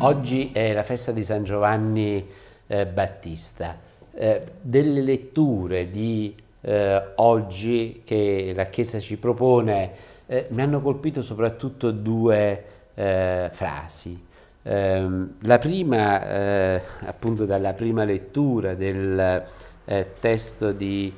Oggi è la festa di San Giovanni eh, Battista. Eh, delle letture di eh, oggi che la Chiesa ci propone eh, mi hanno colpito soprattutto due eh, frasi. Ehm, la prima, eh, appunto dalla prima lettura del testo di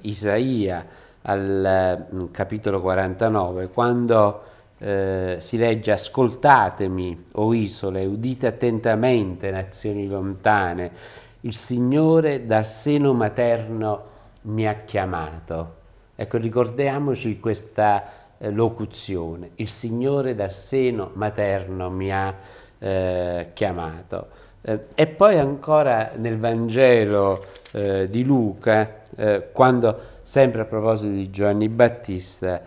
Isaia al mm, capitolo 49, quando eh, si legge ascoltatemi, o isole, udite attentamente, nazioni lontane, il Signore dal seno materno mi ha chiamato. Ecco, ricordiamoci questa eh, locuzione, il Signore dal seno materno mi ha eh, chiamato. Eh, e poi ancora nel Vangelo eh, di Luca, quando sempre a proposito di Giovanni Battista,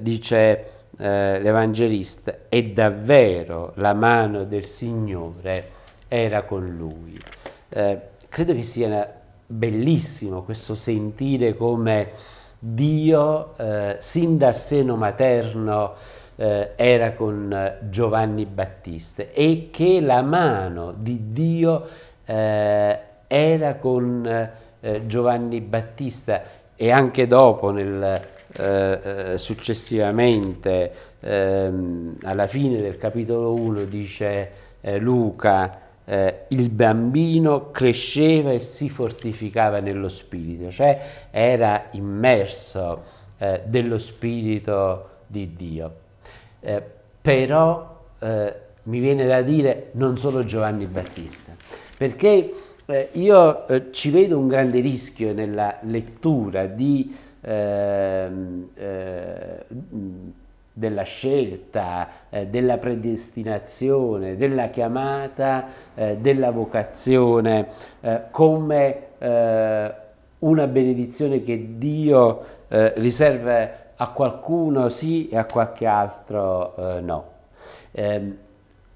dice eh, l'Evangelista, e davvero la mano del Signore era con lui. Eh, credo che sia bellissimo questo sentire come Dio, eh, sin dal seno materno, eh, era con Giovanni Battista e che la mano di Dio eh, era con eh, Giovanni Battista e anche dopo nel eh, eh, successivamente ehm, alla fine del capitolo 1 dice eh, Luca eh, il bambino cresceva e si fortificava nello spirito, cioè era immerso eh, dello spirito di Dio. Eh, però mi viene da dire non solo Giovanni Battista, perché io ci vedo un grande rischio nella lettura di Ehm, eh, della scelta, eh, della predestinazione, della chiamata, eh, della vocazione, eh, come eh, una benedizione che Dio riserve a qualcuno sì e a qualche altro no. Ehm,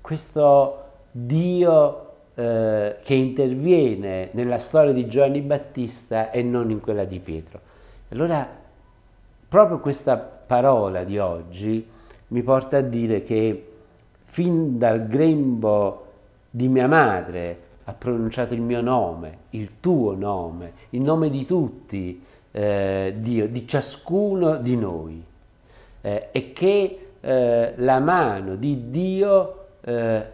questo Dio che interviene nella storia di Giovanni Battista e non in quella di Pietro. Allora, proprio questa parola di oggi mi porta a dire che fin dal grembo di mia madre ha pronunciato il mio nome, il tuo nome, il nome di tutti, eh, Dio, di ciascuno di noi, eh, e che eh, la mano di Dio eh,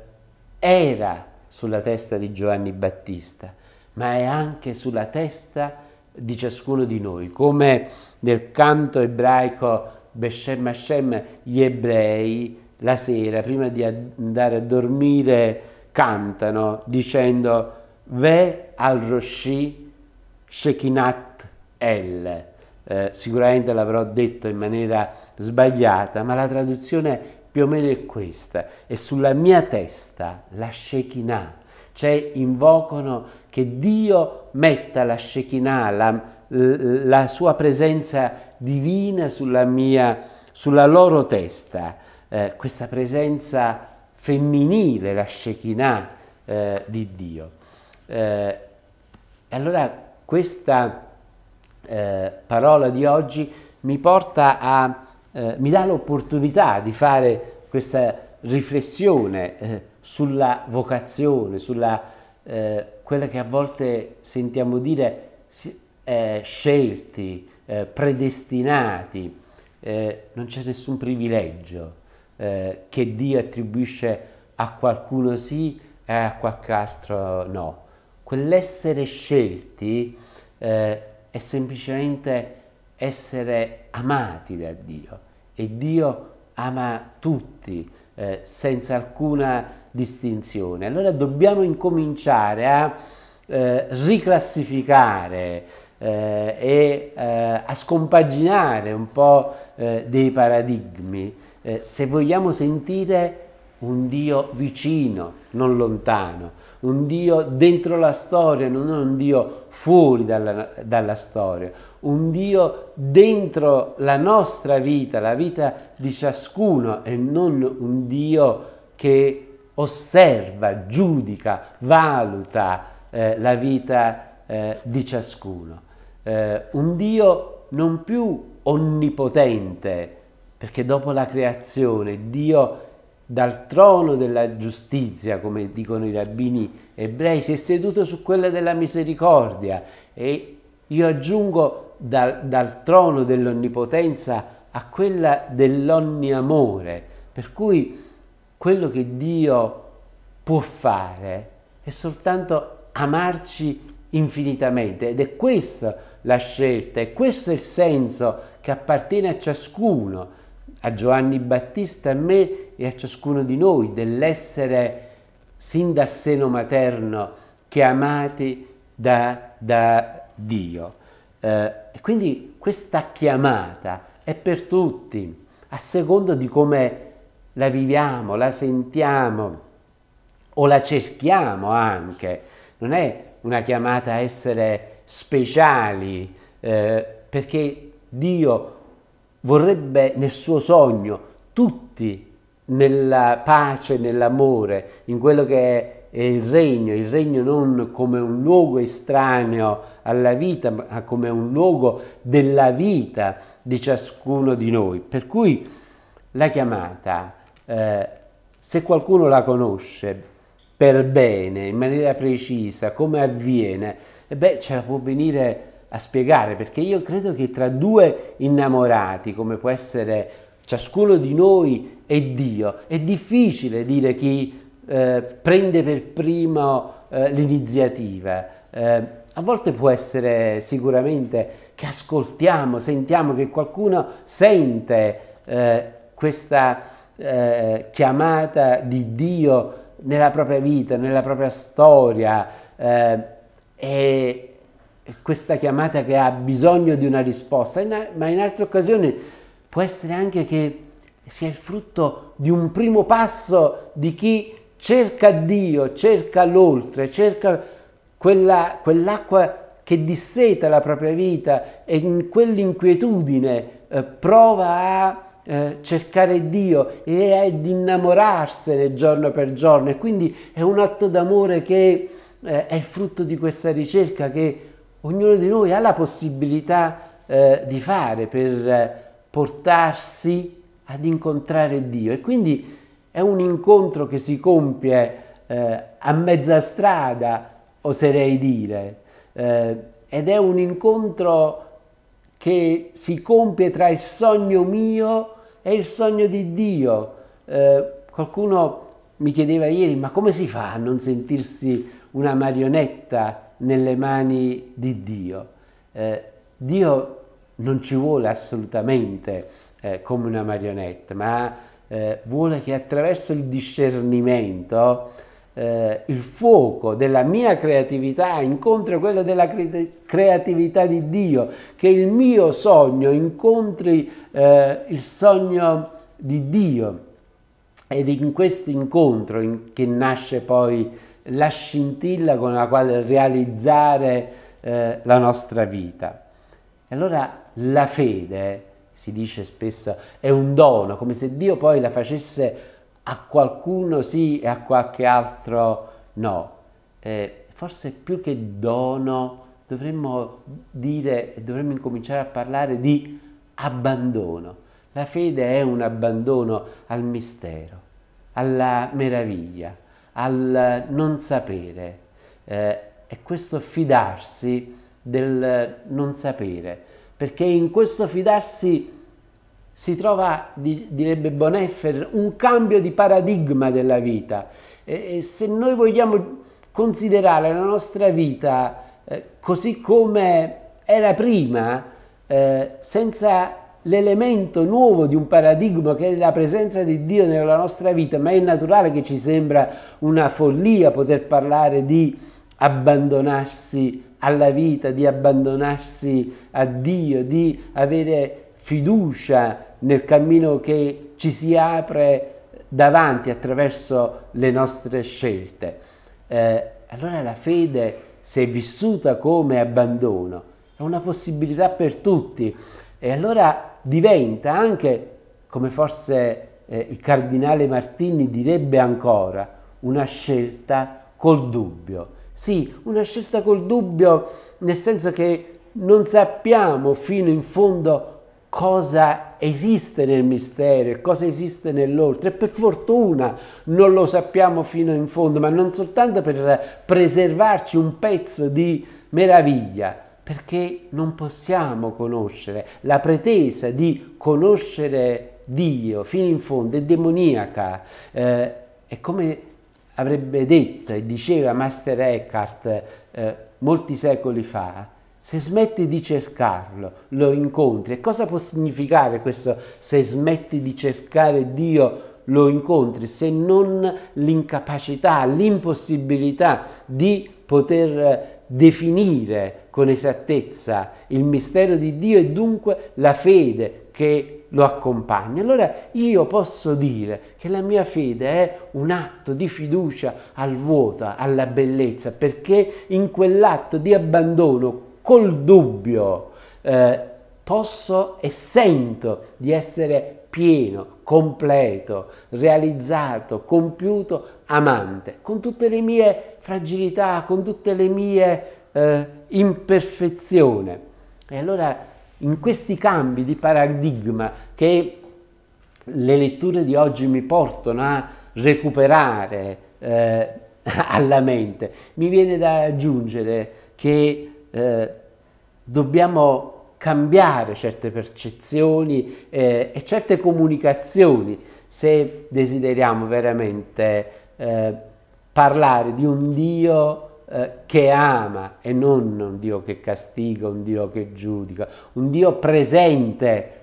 era sulla testa di Giovanni Battista, ma è anche sulla testa di di ciascuno di noi, come nel canto ebraico Beshem Hashem gli ebrei la sera prima di andare a dormire cantano dicendo Ve al Roshi Shekinat El. Eh, sicuramente l'avrò detto in maniera sbagliata, ma la traduzione più o meno è questa. è sulla mia testa la Shekinat cioè invocano che Dio metta la Shekinah, la, la sua presenza divina sulla, mia, sulla loro testa, eh, questa presenza femminile, la Shekinah eh, di Dio. Eh, allora questa eh, parola di oggi mi porta a, eh, mi dà l'opportunità di fare questa riflessione eh, sulla vocazione, sulla eh, quella che a volte sentiamo dire eh, scelti, eh, predestinati, eh, non c'è nessun privilegio eh, che Dio attribuisce a qualcuno sì e a qualche altro no. Quell'essere scelti eh, è semplicemente essere amati da Dio e Dio ama tutti senza alcuna distinzione. Allora dobbiamo incominciare a eh, riclassificare eh, e eh, a scompaginare un po' eh, dei paradigmi eh, se vogliamo sentire un Dio vicino, non lontano, un Dio dentro la storia, non un Dio fuori dalla, dalla storia, un Dio dentro la nostra vita, la vita di ciascuno e non un Dio che osserva, giudica, valuta eh, la vita eh, di ciascuno. Eh, un Dio non più onnipotente, perché dopo la creazione Dio dal trono della giustizia, come dicono i rabbini ebrei, si è seduto su quella della misericordia e io aggiungo dal, dal trono dell'onnipotenza a quella dell'onniamore, per cui quello che Dio può fare è soltanto amarci infinitamente ed è questa la scelta, e questo è il senso che appartiene a ciascuno, a Giovanni Battista, a me e a ciascuno di noi, dell'essere sin dal seno materno chiamati da, da Dio. Eh, quindi questa chiamata è per tutti, a secondo di come la viviamo, la sentiamo o la cerchiamo anche. Non è una chiamata a essere speciali, eh, perché Dio vorrebbe nel suo sogno tutti nella pace, nell'amore, in quello che è il regno, il regno non come un luogo estraneo alla vita, ma come un luogo della vita di ciascuno di noi. Per cui la chiamata eh, se qualcuno la conosce per bene, in maniera precisa, come avviene, e eh beh, ce la può venire a spiegare, perché io credo che tra due innamorati, come può essere ciascuno di noi e Dio, è difficile dire chi eh, prende per primo eh, l'iniziativa. Eh, a volte può essere sicuramente che ascoltiamo, sentiamo che qualcuno sente eh, questa eh, chiamata di Dio nella propria vita, nella propria storia, eh, è questa chiamata che ha bisogno di una risposta, in, ma in altre occasioni può essere anche che sia il frutto di un primo passo di chi cerca Dio, cerca l'oltre, cerca quella, quell'acqua che disseta la propria vita e in quell'inquietudine eh, prova a eh, cercare Dio e è di innamorarsene giorno per giorno e quindi è un atto d'amore che eh, è il frutto di questa ricerca che ognuno di noi ha la possibilità eh, di fare per eh, portarsi ad incontrare Dio e quindi è un incontro che si compie eh, a mezza strada, oserei dire, eh, ed è un incontro che si compie tra il sogno mio è il sogno di Dio. Eh, qualcuno mi chiedeva ieri, ma come si fa a non sentirsi una marionetta nelle mani di Dio? Eh, Dio non ci vuole assolutamente eh, come una marionetta, ma eh, vuole che attraverso il discernimento eh, il fuoco della mia creatività incontra quello della cre creatività di Dio, che il mio sogno incontri eh, il sogno di Dio. Ed in questo incontro in che nasce poi la scintilla con la quale realizzare eh, la nostra vita. E allora la fede, si dice spesso, è un dono, come se Dio poi la facesse a qualcuno sì e a qualche altro no. Eh, forse più che dono dovremmo dire, dovremmo incominciare a parlare di abbandono. La fede è un abbandono al mistero, alla meraviglia, al non sapere. Eh, è questo fidarsi del non sapere, perché in questo fidarsi si trova, direbbe Boneffer, un cambio di paradigma della vita. E se noi vogliamo considerare la nostra vita eh, così come era prima, eh, senza l'elemento nuovo di un paradigma che è la presenza di Dio nella nostra vita, ma è naturale che ci sembra una follia poter parlare di abbandonarsi alla vita, di abbandonarsi a Dio, di avere fiducia nel cammino che ci si apre davanti attraverso le nostre scelte. Eh, allora la fede, se vissuta come abbandono, è una possibilità per tutti e allora diventa anche, come forse eh, il cardinale Martini direbbe ancora, una scelta col dubbio. Sì, una scelta col dubbio nel senso che non sappiamo fino in fondo cosa esiste nel mistero e cosa esiste nell'oltre e per fortuna non lo sappiamo fino in fondo, ma non soltanto per preservarci un pezzo di meraviglia, perché non possiamo conoscere. La pretesa di conoscere Dio fino in fondo è demoniaca, eh, è come avrebbe detto e diceva Master Eckhart eh, molti secoli fa, se smetti di cercarlo, lo incontri. E cosa può significare questo se smetti di cercare Dio? lo incontri, se non l'incapacità, l'impossibilità di poter eh, definire con esattezza il mistero di Dio e dunque la fede che lo accompagna. Allora io posso dire che la mia fede è un atto di fiducia al vuoto, alla bellezza, perché in quell'atto di abbandono col dubbio, eh, posso e sento di essere pieno, completo, realizzato, compiuto, amante, con tutte le mie fragilità, con tutte le mie eh, imperfezioni. E allora in questi cambi di paradigma che le letture di oggi mi portano a recuperare eh, alla mente, mi viene da aggiungere che eh, dobbiamo cambiare certe percezioni eh, e certe comunicazioni se desideriamo veramente eh, parlare di un Dio eh, che ama e non un Dio che castiga, un Dio che giudica, un Dio presente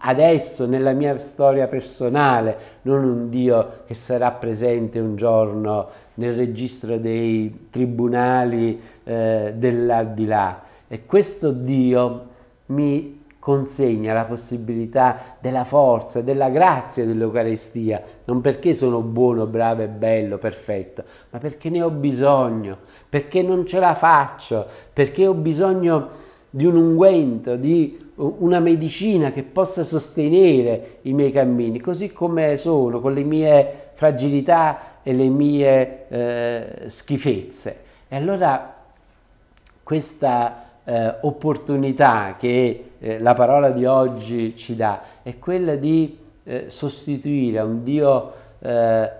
adesso nella mia storia personale, non un Dio che sarà presente un giorno nel registro dei tribunali eh, dell'aldilà. E questo Dio mi consegna la possibilità della forza, della grazia dell'Eucarestia, non perché sono buono, bravo e bello, perfetto, ma perché ne ho bisogno, perché non ce la faccio, perché ho bisogno di un unguento, di una medicina che possa sostenere i miei cammini, così come sono, con le mie fragilità e le mie eh, schifezze. E allora questa eh, opportunità che eh, la parola di oggi ci dà è quella di eh, sostituire un Dio eh,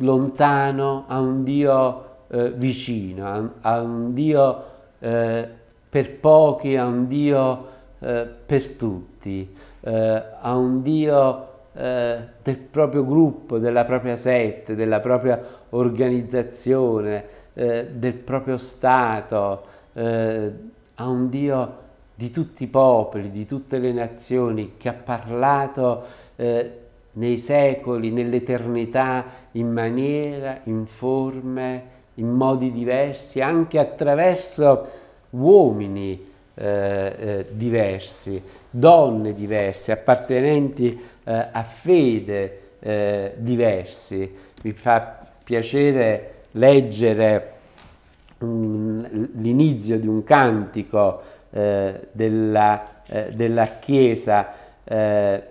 lontano a un Dio eh, vicino, a un, a un Dio per pochi, a un Dio per tutti, a un Dio eh, del proprio gruppo, della propria sette, della propria organizzazione, eh, del proprio Stato, eh, a un Dio di tutti i popoli, di tutte le nazioni, che ha parlato eh, nei secoli, nell'eternità, in maniera, in forme, in modi diversi, anche attraverso uomini eh, diversi donne diverse, appartenenti eh, a fede eh, diverse. Mi fa piacere leggere l'inizio di un cantico eh, della, eh, della, Chiesa eh,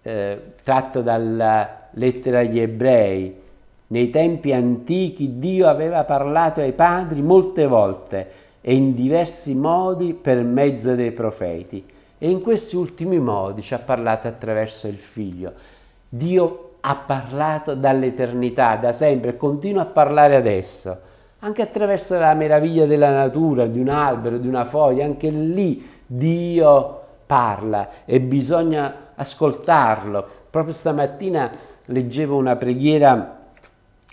eh, tratto dalla lettera agli ebrei. Nei tempi antichi Dio aveva parlato ai padri molte volte e in diversi modi per mezzo dei profeti e in questi ultimi modi ci ha parlato attraverso il figlio. Dio ha parlato dall'eternità, da sempre, e continua a parlare adesso, anche attraverso la meraviglia della natura, di un albero, di una foglia, anche lì Dio parla e bisogna ascoltarlo. Proprio stamattina leggevo una preghiera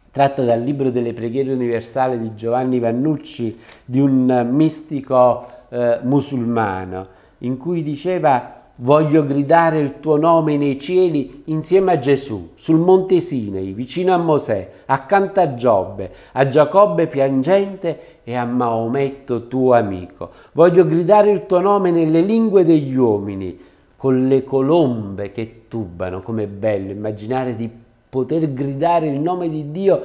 tratta dal libro delle preghiere universali di Giovanni Vannucci, di un mistico eh, musulmano in cui diceva voglio gridare il tuo nome nei cieli insieme a Gesù, sul monte Sinei, vicino a Mosè, accanto a Giobbe, a Giacobbe piangente e a Maometto tuo amico. Voglio gridare il tuo nome nelle lingue degli uomini, con le colombe che tubano. Com'è bello immaginare di poter gridare il nome di Dio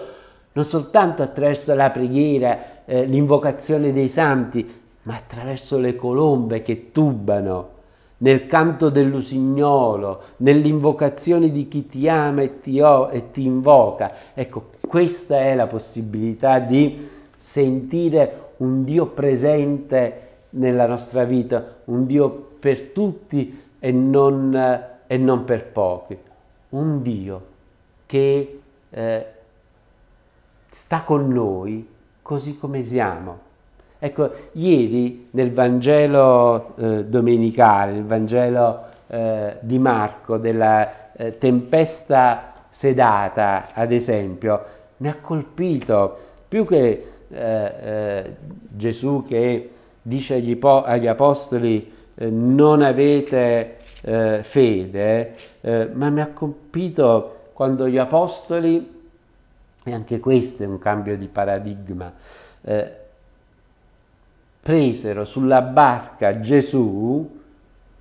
non soltanto attraverso la preghiera, eh, l'invocazione dei santi, ma attraverso le colombe che tubano, nel canto dell'usignolo, nell'invocazione di chi ti ama e ti, e ti invoca. Ecco, questa è la possibilità di sentire un Dio presente nella nostra vita, un Dio per tutti e non, e non per pochi, un Dio che eh, sta con noi così come siamo Ecco, ieri nel Vangelo eh, domenicale, il Vangelo eh, di Marco, della eh, tempesta sedata, ad esempio, mi ha colpito più che eh, eh, Gesù che dice agli, agli apostoli eh, non avete fede, ma mi ha colpito quando gli apostoli, e anche questo è un cambio di paradigma, eh, presero sulla barca Gesù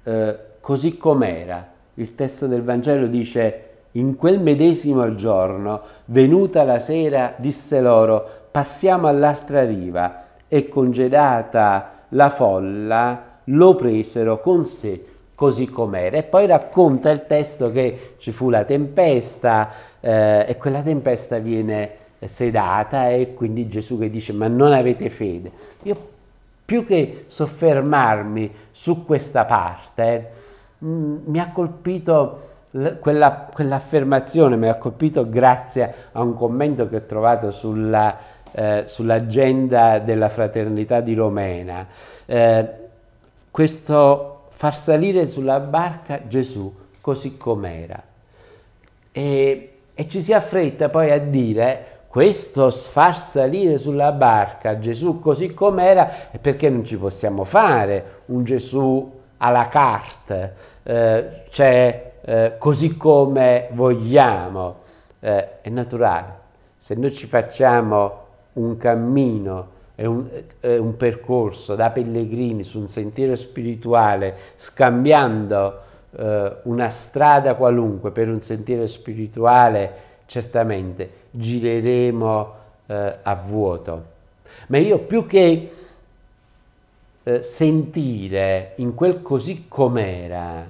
eh, così com'era. Il testo del Vangelo dice, in quel medesimo giorno, venuta la sera, disse loro, passiamo all'altra riva e congedata la folla, lo presero con sé così com'era. E poi racconta il testo che ci fu la tempesta eh, e quella tempesta viene sedata e quindi Gesù che dice ma non avete fede. Io più che soffermarmi su questa parte, mm, mi ha colpito quella, quell'affermazione, mi ha colpito grazie a un commento che ho trovato sulla, eh, sull'agenda della fraternità di Romena. Eh, questo far salire sulla barca Gesù così com'era. E, e ci si affretta poi a dire questo far salire sulla barca Gesù così com'era è perché non ci possiamo fare un Gesù alla carte, eh, cioè eh, così come vogliamo. Eh, è naturale. Se noi ci facciamo un cammino è un, è un, percorso da pellegrini su un sentiero spirituale, scambiando eh, una strada qualunque per un sentiero spirituale, certamente gireremo eh, a vuoto. Ma io più che eh, sentire in quel così com'era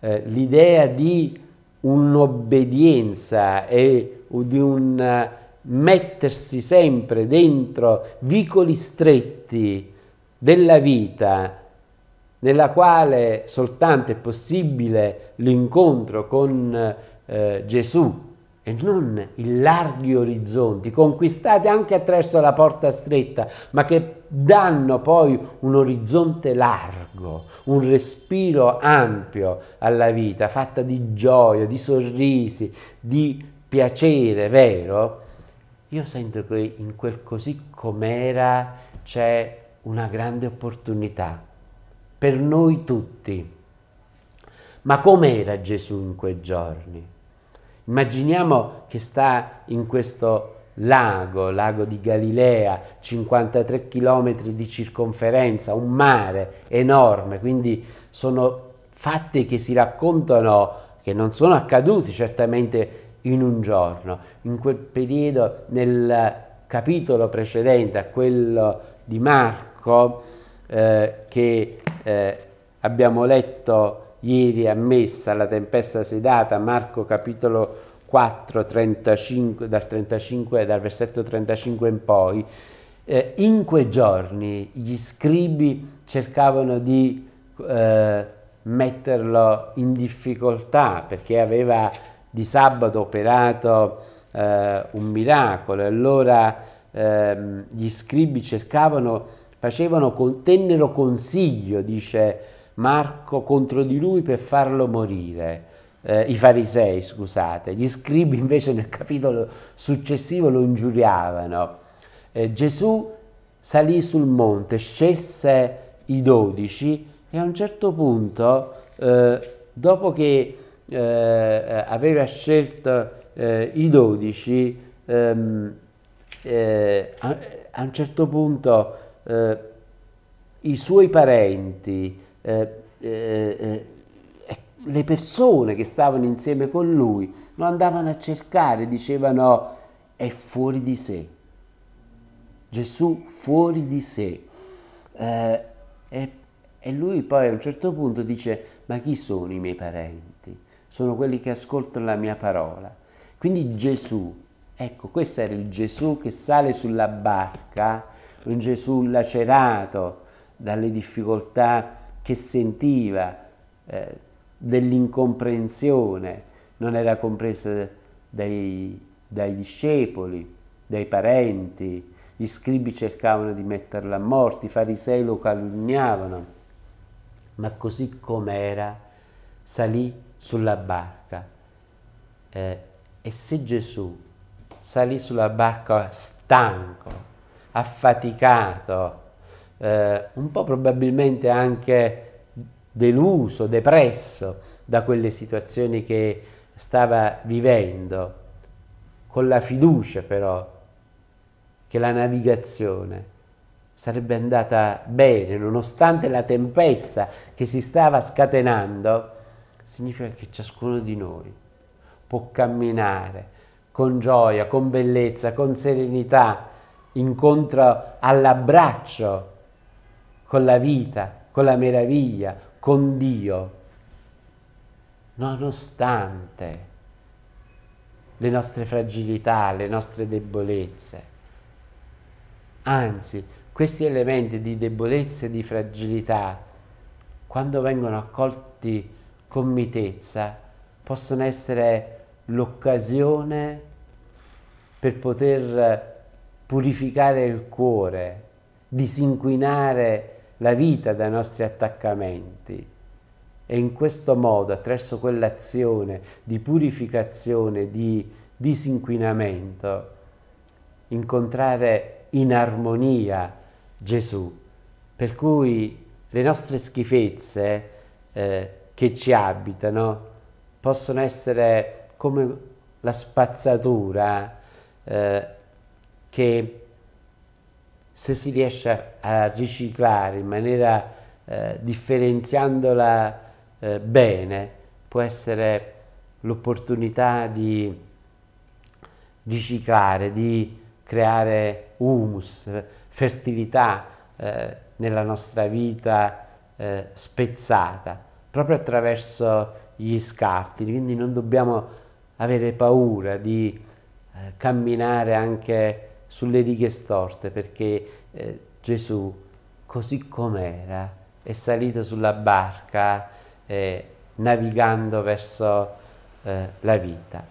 eh, l'idea di un'obbedienza e di un eh, mettersi sempre dentro vicoli stretti della vita nella quale soltanto è possibile l'incontro con eh, Gesù e non i larghi orizzonti conquistati anche attraverso la porta stretta, ma che danno poi un orizzonte largo, un respiro ampio alla vita, fatta di gioia, di sorrisi, di piacere, vero? Io sento che in quel così com'era c'è una grande opportunità per noi tutti. Ma com'era Gesù in quei giorni? Immaginiamo che sta in questo lago, lago di Galilea, 53 km di circonferenza, un mare enorme, quindi sono fatti che si raccontano, che non sono accaduti certamente in un giorno. In quel periodo, nel capitolo precedente a quello di Marco, eh, che eh, abbiamo letto ieri a messa la tempesta sedata, Marco capitolo 4, 35, dal, 35, dal versetto 35 in poi, eh, in quei giorni gli scribi cercavano di eh, metterlo in difficoltà perché aveva di sabato operato eh, un miracolo, allora ehm, gli scribi cercavano, facevano, tennero consiglio, dice Marco contro di lui per farlo morire. Eh, I farisei, scusate, gli scribi invece nel capitolo successivo lo ingiuriavano. Eh, Gesù salì sul monte, scelse i dodici e a un certo punto, eh, dopo che eh, aveva scelto eh, i dodici, ehm, eh, a, a, un certo punto i suoi parenti, eh, eh, eh, le persone che stavano insieme con lui lo andavano a cercare, dicevano è fuori di sé. Gesù fuori di sé. Eh, e, e, lui poi a un certo punto dice, ma chi sono i miei parenti? Sono quelli che ascoltano la mia parola. Quindi Gesù, ecco, questo era il Gesù che sale sulla barca, un Gesù lacerato dalle difficoltà che sentiva eh, dell'incomprensione, non era compresa dai, dai discepoli, dai parenti, gli scribi cercavano di metterla a morte, i farisei lo calunniavano, ma così com'era salì sulla barca. Eh, e se Gesù salì sulla barca stanco, affaticato, eh, un po' probabilmente anche deluso, depresso da quelle situazioni che stava vivendo, con la fiducia però che la navigazione sarebbe andata bene, nonostante la tempesta che si stava scatenando, significa che ciascuno di noi può camminare con gioia, con bellezza, con serenità, incontro all'abbraccio con la vita, con la meraviglia, con Dio, nonostante le nostre fragilità, le nostre debolezze. Anzi, questi elementi di debolezza e di fragilità, quando vengono accolti con mitezza, possono essere l'occasione per poter purificare il cuore, disinquinare il la vita dai nostri attaccamenti. E in questo modo, attraverso quell'azione di purificazione, di disinquinamento, incontrare in armonia Gesù. Per cui le nostre schifezze eh, che ci abitano possono essere come la spazzatura eh, che se si riesce a riciclare in maniera eh, differenziandola eh, bene, può essere l'opportunità di riciclare, di creare humus, fertilità eh, nella nostra vita eh, spezzata, proprio attraverso gli scarti, quindi non dobbiamo avere paura di eh, camminare anche sulle righe storte perché eh, Gesù, così com'era, è salito sulla barca eh, navigando verso eh, la vita,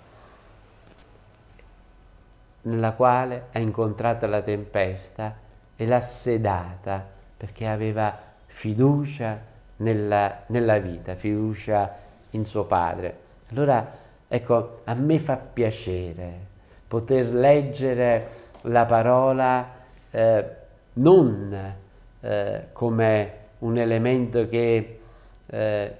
nella quale ha incontrato la tempesta e l'ha sedata perché aveva fiducia nella, nella vita, fiducia in suo padre. Allora, ecco, a me fa piacere poter leggere la parola eh, non eh, come un elemento che eh,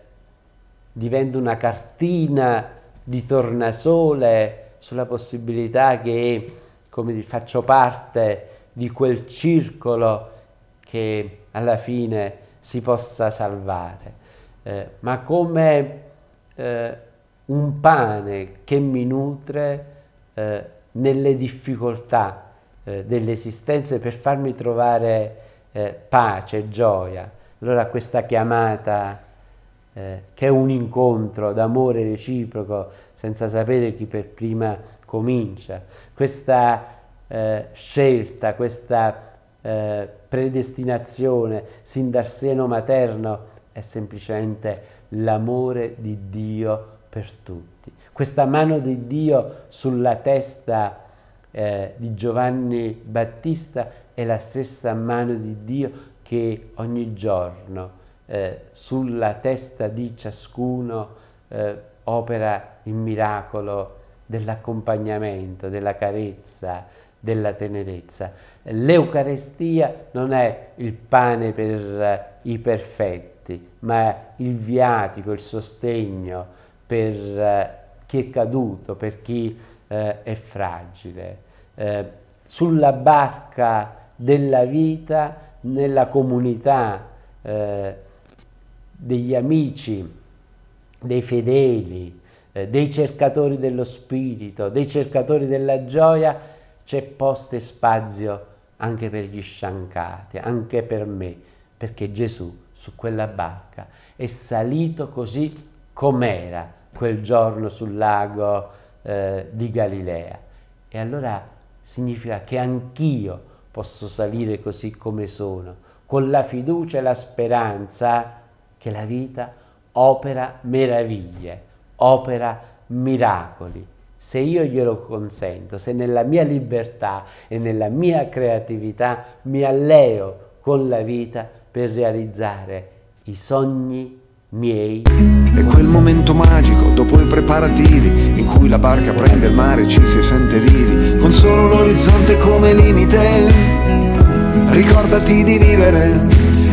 diventa una cartina di tornasole sulla possibilità che come faccio parte di quel circolo che alla fine si possa salvare, eh, ma come eh, un pane che mi nutre eh, nelle difficoltà, eh, dell'esistenza per farmi trovare eh, pace, gioia. Allora questa chiamata eh, che è un incontro d'amore reciproco senza sapere chi per prima comincia, questa eh, scelta, questa eh, predestinazione sin dal seno materno è semplicemente l'amore di Dio per tutti. Questa mano di Dio sulla testa eh, di Giovanni Battista è la stessa mano di Dio che ogni giorno eh, sulla testa di ciascuno eh, opera il miracolo dell'accompagnamento, della carezza, della tenerezza. L'Eucarestia non è il pane per eh, i perfetti, ma il viatico, il sostegno per eh, chi è caduto, per chi eh, è fragile eh, sulla barca della vita, nella comunità eh, degli amici, dei fedeli, eh, dei cercatori dello spirito, dei cercatori della gioia, c'è posto e spazio anche per gli sciancati, anche per me, perché Gesù su quella barca è salito così com'era quel giorno sul lago eh, di Galilea. E allora significa che anch'io posso salire così come sono, con la fiducia e la speranza che la vita opera meraviglie, opera miracoli. Se io glielo consento, se nella mia libertà e nella mia creatività mi alleo con la vita per realizzare i sogni miei. È quel momento magico dopo i preparativi in cui la barca prende il mare e ci si sente vivi, con solo l'orizzonte come limite. Ricordati di vivere,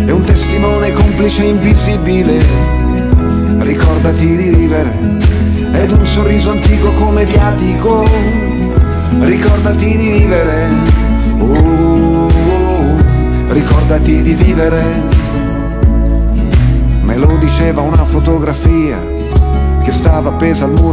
è un testimone complice invisibile. Ricordati di vivere, ed un sorriso antico come viatico. Ricordati di vivere, oh, oh, oh. ricordati di vivere me lo diceva una fotografia che stava appesa al muro.